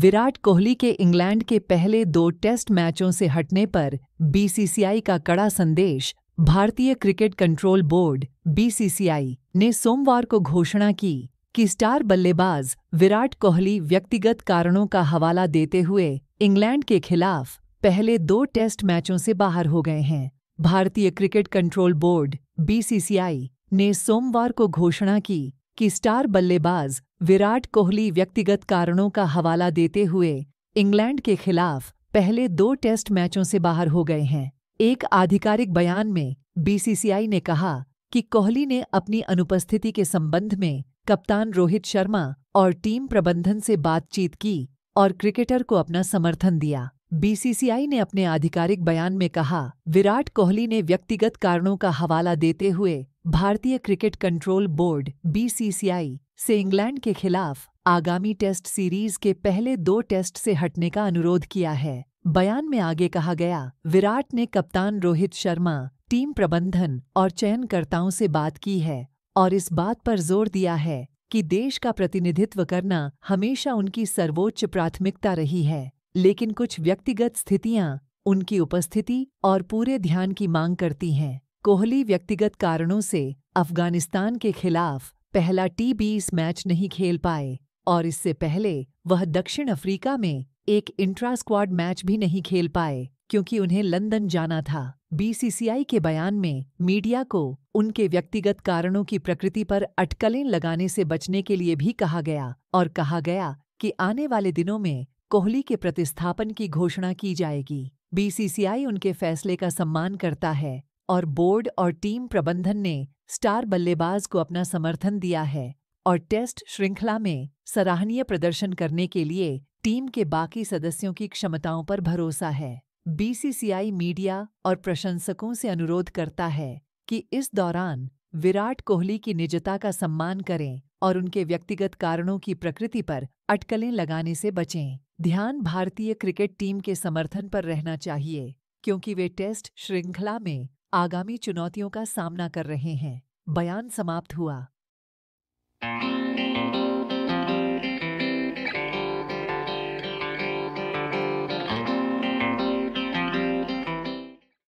विराट कोहली के इंग्लैंड के पहले दो टेस्ट मैचों से हटने पर बीसीसीआई का कड़ा संदेश भारतीय क्रिकेट कंट्रोल बोर्ड बीसीसीआई ने सोमवार को घोषणा की कि स्टार बल्लेबाज विराट कोहली व्यक्तिगत कारणों का हवाला देते हुए इंग्लैंड के खिलाफ पहले दो टेस्ट मैचों से बाहर हो गए हैं भारतीय क्रिकेट कंट्रोल बोर्ड बीसीसीआई ने सोमवार को घोषणा की कि स्टार बल्लेबाज विराट कोहली व्यक्तिगत कारणों का हवाला देते हुए इंग्लैंड के खिलाफ पहले दो टेस्ट मैचों से बाहर हो गए हैं एक आधिकारिक बयान में बीसीसीआई ने कहा कि कोहली ने अपनी अनुपस्थिति के संबंध में कप्तान रोहित शर्मा और टीम प्रबंधन से बातचीत की और क्रिकेटर को अपना समर्थन दिया बीसीसीआई ने अपने आधिकारिक बयान में कहा विराट कोहली ने व्यक्तिगत कारणों का हवाला देते हुए भारतीय क्रिकेट कंट्रोल बोर्ड बीसीसीआई से इंग्लैंड के खिलाफ आगामी टेस्ट सीरीज के पहले दो टेस्ट से हटने का अनुरोध किया है बयान में आगे कहा गया विराट ने कप्तान रोहित शर्मा टीम प्रबंधन और चयनकर्ताओं से बात की है और इस बात पर जोर दिया है कि देश का प्रतिनिधित्व करना हमेशा उनकी सर्वोच्च प्राथमिकता रही है लेकिन कुछ व्यक्तिगत स्थितियां उनकी उपस्थिति और पूरे ध्यान की मांग करती हैं कोहली व्यक्तिगत कारणों से अफगानिस्तान के खिलाफ पहला टी बीस मैच नहीं खेल पाए और इससे पहले वह दक्षिण अफ्रीका में एक इंट्रा स्क्वाड मैच भी नहीं खेल पाए क्योंकि उन्हें लंदन जाना था बीसीसीआई के बयान में मीडिया को उनके व्यक्तिगत कारणों की प्रकृति पर अटकलें लगाने से बचने के लिए भी कहा गया और कहा गया कि आने वाले दिनों में कोहली के प्रतिस्थापन की घोषणा की जाएगी बीसीसीआई उनके फैसले का सम्मान करता है और बोर्ड और टीम प्रबंधन ने स्टार बल्लेबाज को अपना समर्थन दिया है और टेस्ट श्रृंखला में सराहनीय प्रदर्शन करने के लिए टीम के बाकी सदस्यों की क्षमताओं पर भरोसा है बीसीसीआई मीडिया और प्रशंसकों से अनुरोध करता है कि इस दौरान विराट कोहली की निजता का सम्मान करें और उनके व्यक्तिगत कारणों की प्रकृति पर अटकलें लगाने से बचें ध्यान भारतीय क्रिकेट टीम के समर्थन पर रहना चाहिए क्योंकि वे टेस्ट श्रृंखला में आगामी चुनौतियों का सामना कर रहे हैं बयान समाप्त हुआ